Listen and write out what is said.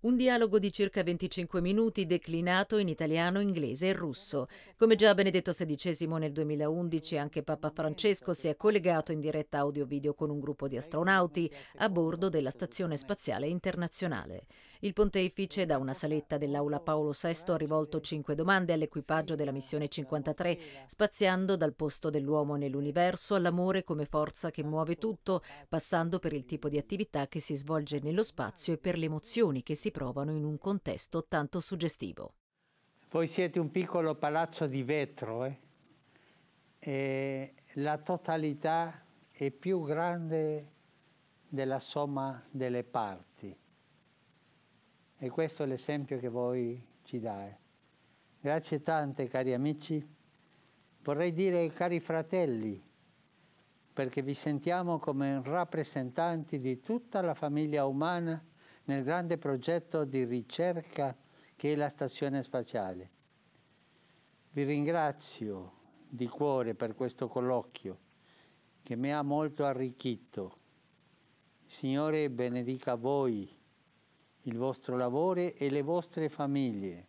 Un dialogo di circa 25 minuti declinato in italiano, inglese e russo. Come già Benedetto XVI nel 2011, anche Papa Francesco si è collegato in diretta audio-video con un gruppo di astronauti a bordo della Stazione Spaziale Internazionale. Il pontefice da una saletta dell'aula Paolo VI ha rivolto cinque domande all'equipaggio della missione 53, spaziando dal posto dell'uomo nell'universo all'amore come forza che muove tutto, passando per il tipo di attività che si svolge nello spazio e per le emozioni che si provano in un contesto tanto suggestivo. Voi siete un piccolo palazzo di vetro, eh? e la totalità è più grande della somma delle parti. E questo è l'esempio che voi ci date. Grazie tante cari amici, vorrei dire cari fratelli, perché vi sentiamo come rappresentanti di tutta la famiglia umana nel grande progetto di ricerca che è la stazione spaziale. Vi ringrazio di cuore per questo colloquio che mi ha molto arricchito. Signore benedica voi il vostro lavoro e le vostre famiglie.